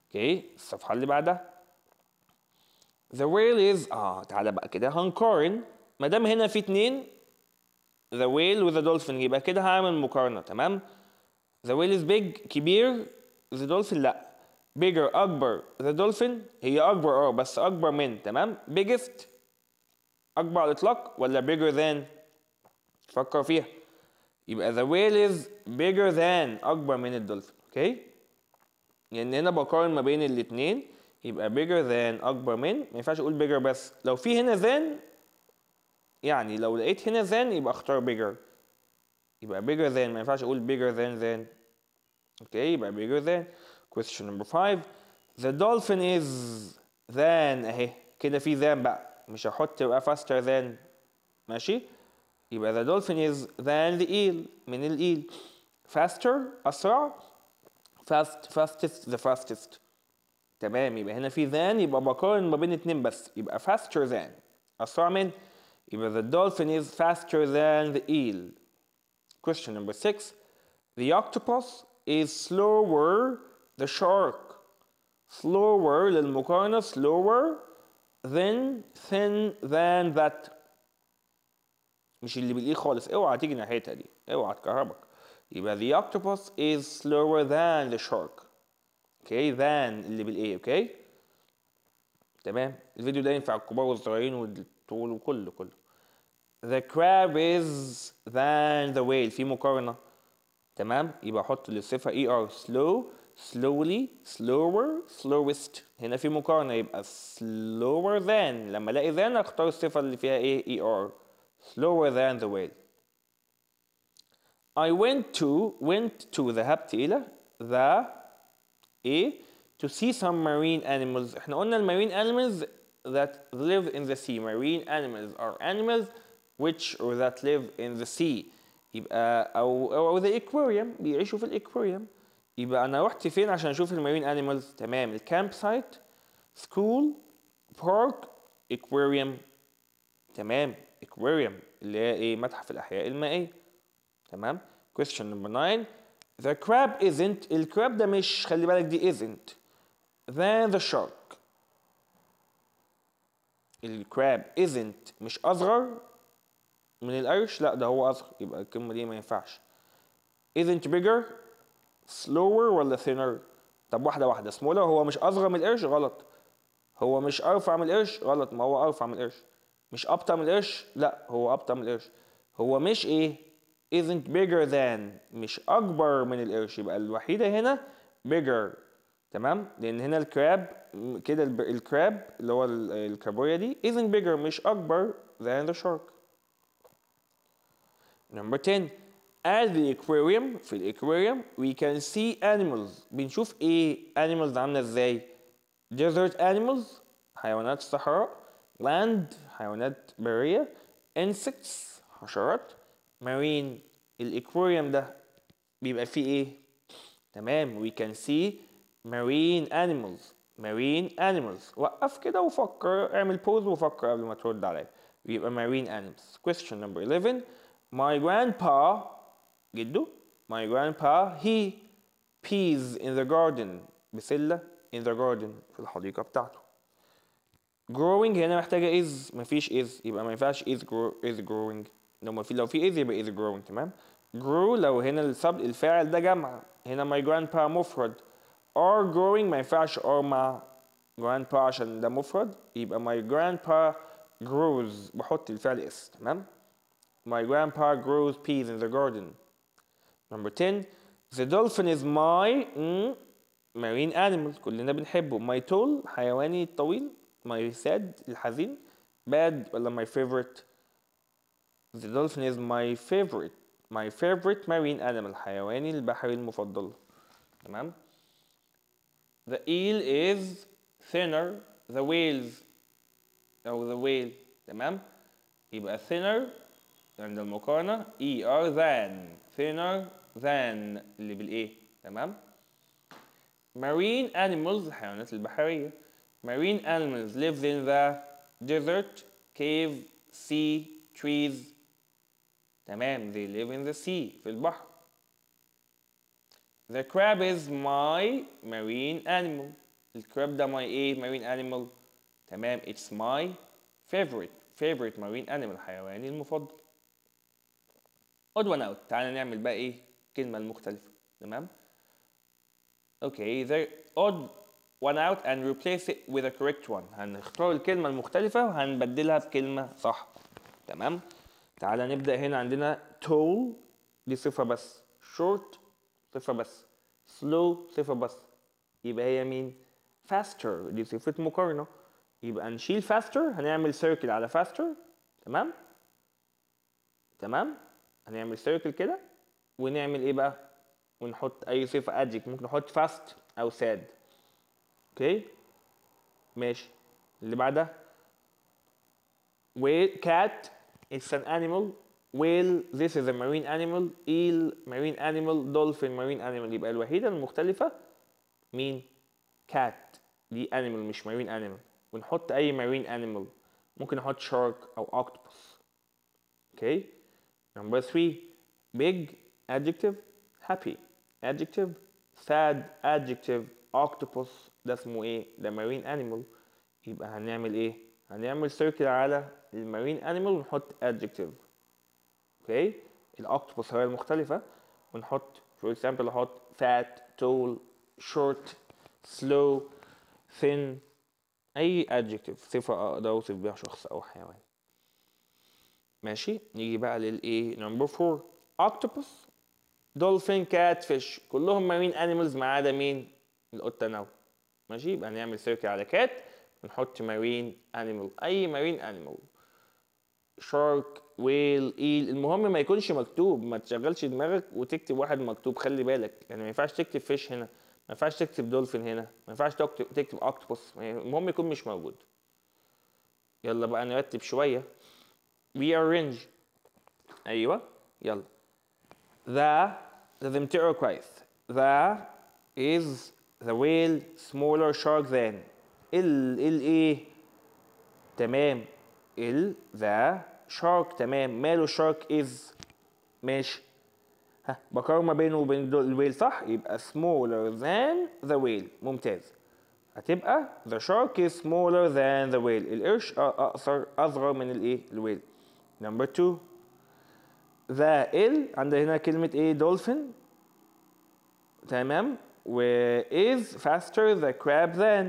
اوكي الصفحه اللي بعدها the whale is اه تعالى بقى كده هنقارن ما دام هنا في اتنين the whale وذا دولفين يبقى كده هعمل مقارنه تمام the whale is big كبير the dolphin لا bigger اكبر the dolphin هي اكبر اه بس اكبر من تمام biggest اكبر على الاطلاق ولا bigger than فكر فيها يبقى the whale is bigger than اكبر من الدولفين اوكي لان يعني هنا بقارن ما بين الاثنين يبقى bigger than اكبر من ما ينفعش اقول bigger بس لو في هنا than يعني لو لقيت هنا than يبقى اختار bigger يبقى bigger than ما ينفعش اقول bigger than than اوكي يبقى bigger than question number five the dolphin is then اهي كده في then بقى مش هحط بقى faster than ماشي يبقى the dolphin is than the eel من الإيل faster أسرع fast fastest the fastest تمام يبقى هنا في than يبقى بقارن ما بين اتنين بس يبقى faster than أسرع من يبقى the dolphin is faster than the eel question number six the octopus is slower the shark slower للمقارنة slower than thin than that مش اللي بالايه خالص اوعى تيجي ناحيتها دي اوعى تكهربك يبقى the octopus is slower than the shark اوكي okay, than اللي بالايه اوكي okay? تمام الفيديو ده ينفع الكبار والصغيرين والطول وكله كله the crab is than the whale في مقارنة تمام يبقى احط للصفة er slow slowly slower slowest هنا في مقارنة يبقى slower than لما الاقي than اختار الصفة اللي فيها ايه er slower than the whale I went to went to ذهبت إلى the a to see some marine animals احنا قلنا marine animals that live in the sea marine animals are animals which or that live in the sea يبقى أو أو the aquarium بيعيشوا في aquarium يبقى انا رحت فين عشان اشوف المارين انيمالز تمام الكامب سايت سكول بارك اكواريوم تمام اكواريوم اللي هي ايه متحف الاحياء المائيه تمام question number 9 the crab isn't الكراب ده مش خلي بالك دي isn't than the shark الكراب isn't مش اصغر من القرش لا ده هو اصغر يبقى الكلمه دي ما ينفعش isn't bigger slower ولا ثينر طب واحده واحده سمولر إيه هو مش اصغر من القرش غلط هو مش ارفع من القرش غلط ما هو ارفع من القرش مش ابطا من القرش لا هو ابطا من القرش هو مش ايه isn't bigger than مش اكبر من القرش يبقى الوحيده هنا bigger تمام لان هنا الكراب كده الكراب اللي هو الكابوريا دي isn't bigger مش اكبر than the shark number 10 At the aquarium في aquarium we can see animals بنشوف ايه animals عامله ازاي desert animals حيوانات الصحراء land حيوانات برية insects حشرات marine aquarium ده بيبقى فيه ايه تمام we can see marine animals marine animals وقف كده وفكر اعمل pause وفكر قبل ما ترد عليا بيبقى marine animals question number 11 my grandpa جده my grandpa he pees in the garden بسلة in the garden في الحديقة بتاعته growing هنا محتاجة is مفيش is يبقى ما ينفعش is grow is growing لو في لو في is يبقى is growing تمام grow لو هنا السب الفاعل ده جمع هنا my grandpa مفرد are growing ما ينفعش are مع grandpa عشان ده مفرد يبقى my grandpa grows بحط الفعل اس تمام my grandpa grows peas in the garden Number 10 The dolphin is my mm, marine animal كلنا بنحبه my tall حيواني الطويل my sad الحزين bad ولا my favorite The dolphin is my favorite my favorite marine animal حيواني البحري المفضل تمام The eel is thinner the whales أو the whale تمام يبقى thinner عند المقارنة er than thinner than اللي بالايه تمام marine animals الحيوانات البحرية marine animals live in the desert cave sea trees تمام they live in the sea في البحر the crab is my marine animal الكراب ده my ايه marine animal تمام it's my favorite favorite marine animal حيواني المفضل odd one out تعالى نعمل بقى ايه الكلمه المختلفه تمام اوكي اذا odd one out and replace it with a correct one هنختار الكلمه المختلفه وهنبدلها بكلمه صح تمام تعالى نبدا هنا عندنا tall دي صفه بس short صفه بس slow صفه بس يبقى هي مين faster دي صفه مقارنه يبقى نشيل faster هنعمل circle على faster تمام تمام هنعمل circle كده ونعمل ايه بقى ونحط اي صفه ادجكت ممكن نحط fast او sad اوكي ماشي اللي بعدها cat it's an animal whale this is a marine animal eel marine animal dolphin marine animal يبقى الوحيده المختلفه مين cat دي animal مش marine animal ونحط اي marine animal ممكن نحط shark او octopus اوكي okay. number 3 big adjective happy adjective sad adjective octopus ده اسمه ايه ده marine animal يبقى هنعمل ايه هنعمل circle على المارين animal ونحط adjective اوكي الاوكتوبس هي المختلفه ونحط for example احط fat tall short slow thin اي adjective صفه اقدر اوصف بيها شخص او حيوان ماشي نيجي بقى للايه نمبر 4 octopus دولفين كات فيش كلهم مارين انيمالز ما عدا مين القطه نو ماشي يبقى هنعمل سيركل على كات ونحط مارين انيمال اي مارين انيمال شارك ويل ايل المهم ما يكونش مكتوب ما تشغلش دماغك وتكتب واحد مكتوب خلي بالك يعني ما ينفعش تكتب فيش هنا ما ينفعش تكتب دولفين هنا ما ينفعش تكتب تكتب اكتوبس المهم يكون مش موجود يلا بقى نرتب شويه وي ارينج ايوه يلا The, the تقرا The is the whale smaller shark than. ال ال ايه؟ تمام. ال the shark تمام. ماله shark is ماشي. ها بقارن ما بينه وبين الويل صح؟ يبقى smaller than the whale. ممتاز. هتبقى the shark is smaller than the whale القرش اقصر اصغر من الايه الويل نمبر 2 ذا ال عندنا هنا كلمة ايه دولفين تمام و is faster the crab than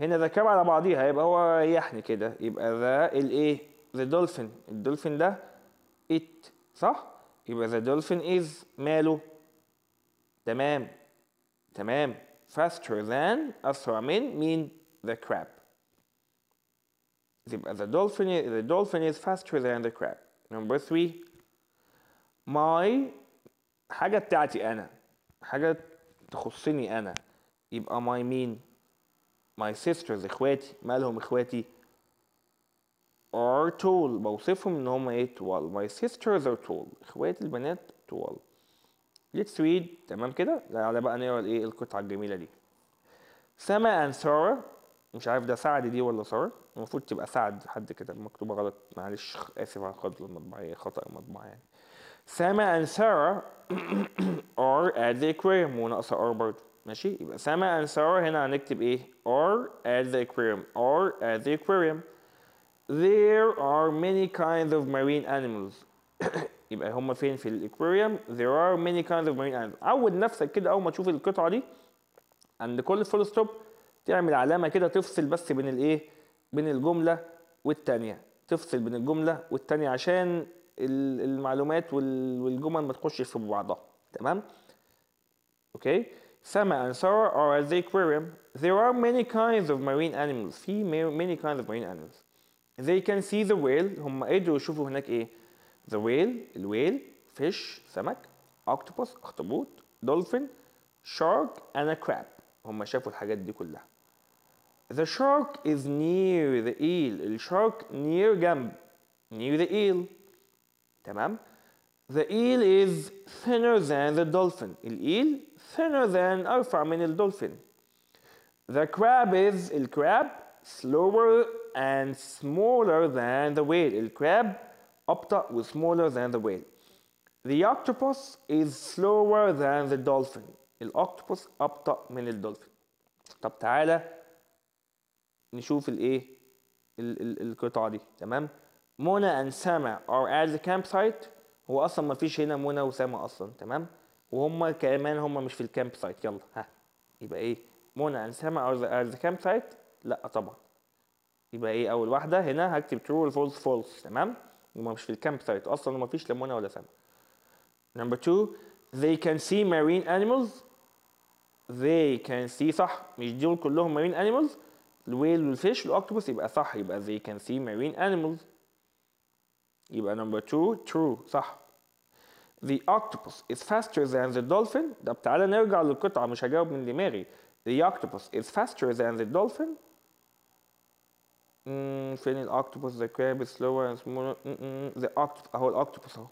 هنا the crab على بعضيها يبقى هو ريحني كده يبقى ذا الايه the dolphin الدولفين ده it صح يبقى the dolphin is ماله تمام تمام faster than أسرع من مين the crab يبقى the dolphin the dolphin is faster than the crab number three ماي حاجه بتاعتي انا حاجه تخصني انا يبقى ماي مين ماي سيسترز اخواتي مالهم اخواتي are tall بوصفهم ان هم ايه طوال ماي سيسترز are tall اخواتي البنات طوال let's read تمام كده تعالى بقى نقرا الايه القطعه الجميله دي سما أند سارة مش عارف ده سعد دي ولا سارة المفروض تبقى سعد حد كده مكتوبه غلط معلش اسف على الخط المطبعيه خطا المطبعية يعني ساما اند سارة ار at the aquarium وناقصة ار برضه ماشي يبقى ساما اند سارة هنا هنكتب ايه ار at the aquarium ار at the aquarium there are many kinds of marine animals يبقى هما فين في الاكواريوم there are many kinds of marine animals عود نفسك كده اول ما تشوف القطعه دي عند كل فول ستوب تعمل علامه كده تفصل بس بين الايه بين الجمله والثانيه تفصل بين الجمله والثانيه عشان المعلومات والجمل ما تخش في بعضها تمام اوكي سما and Sarah are as they aquarium there are many kinds of marine animals في many kinds of marine animals they can see the whale هم قدروا يشوفوا هناك ايه the whale الويل fish سمك octopus اخطبوط dolphin shark and a crab هم شافوا الحاجات دي كلها The shark is near the eel. الشارك near جنب. Near the eel. تمام The eel is thinner than the dolphin. الإيل thinner than أرفع من الدولفين. The crab is الكراب slower and smaller than the whale. الكراب أبطأ و smaller than the whale. The octopus is slower than the dolphin. الأوكتوبوس أبطأ من الدولفين. طب تعالى نشوف الإيه القطعة دي تمام؟ منى and سما ات ذا كامب سايت هو اصلا ما فيش هنا منى وسما اصلا تمام وهم كمان هم مش في الكامب سايت يلا ها يبقى ايه منى and سما ار ذا كامب سايت لا طبعا يبقى ايه اول واحده هنا هكتب ترو فولس فولس تمام هما مش في الكامب سايت اصلا ما فيش لا منى ولا سما نمبر 2 they can see marine animals they can see صح مش دول كلهم marine animals الويل والفيش والاكتوبس يبقى صح يبقى they can see marine animals يبقى نمبر 2 ترو صح The octopus is faster than the dolphin طب تعالى نرجع للقطعة مش هجاوب من دماغي The octopus is faster than the dolphin مم فين الاوكتوبوس the crab is slower and smaller the octopus اهو الاوكتوبوس اهو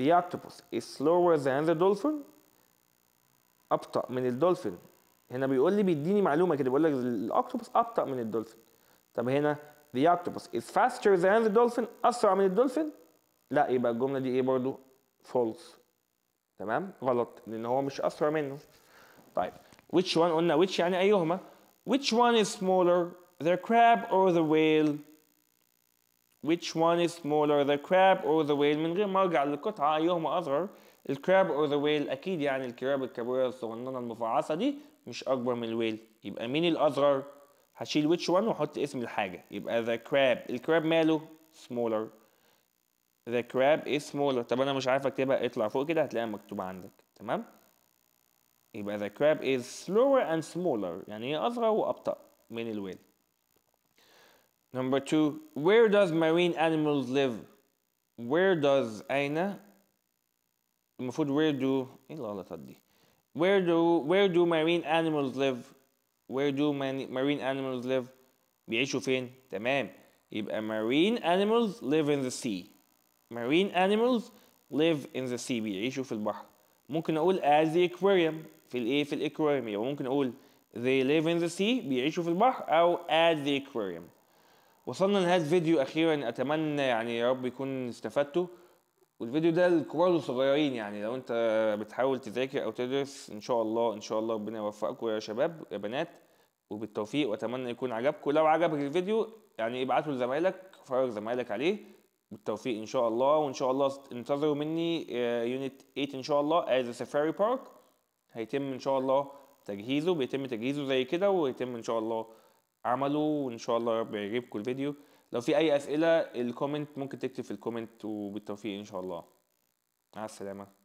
The octopus is slower than the dolphin أبطأ من الدولفين هنا بيقول لي بيديني معلومة كده بيقول لك الأكتوبس أبطأ من الدولفين طب هنا the octopus is faster than the dolphin أسرع من الدولفين لا يبقى الجملة دي إيه برضو false تمام غلط لأن هو مش أسرع منه طيب which one قلنا which يعني أيهما which one is smaller the crab or the whale which one is smaller the crab or the whale من غير ما أرجع للقطعة أيهما أصغر الكراب or the whale أكيد يعني الكراب الكابوريا الصغننة المفعصة دي مش أكبر من الويل يبقى مين الأصغر؟ هشيل which one واحط اسم الحاجه يبقى the crab الكراب ماله smaller the crab is smaller طب انا مش عارف اكتبها اطلع فوق كده هتلاقيها مكتوبه عندك تمام يبقى the crab is slower and smaller يعني هي اصغر وابطا من الويل Number two, where does marine animals live? Where does أين المفروض where do إيه الغلطات دي؟ Where do where do marine animals live؟ where do marine animals live بيعيشوا فين تمام يبقى marine animals live in the sea marine animals live in the sea بيعيشوا في البحر ممكن اقول as the aquarium في الايه في الاكواريوم يبقى ممكن اقول they live in the sea بيعيشوا في البحر او at the aquarium وصلنا لهذا الفيديو اخيرا اتمنى يعني يا رب يكون استفدتوا والفيديو ده للكبار والصغيرين يعني لو انت بتحاول تذاكر او تدرس ان شاء الله ان شاء الله ربنا يوفقكم يا شباب يا بنات وبالتوفيق واتمنى يكون عجبكم لو عجبك الفيديو يعني ابعته لزمايلك فرج زمايلك عليه بالتوفيق ان شاء الله وان شاء الله انتظروا مني يونت آه، 8 ان شاء الله از سفاري بارك هيتم ان شاء الله تجهيزه بيتم تجهيزه زي كده ويتم ان شاء الله عمله وان شاء الله يعجبكم الفيديو لو في اي اسئله الكومنت ممكن تكتب في الكومنت وبالتوفيق ان شاء الله مع السلامه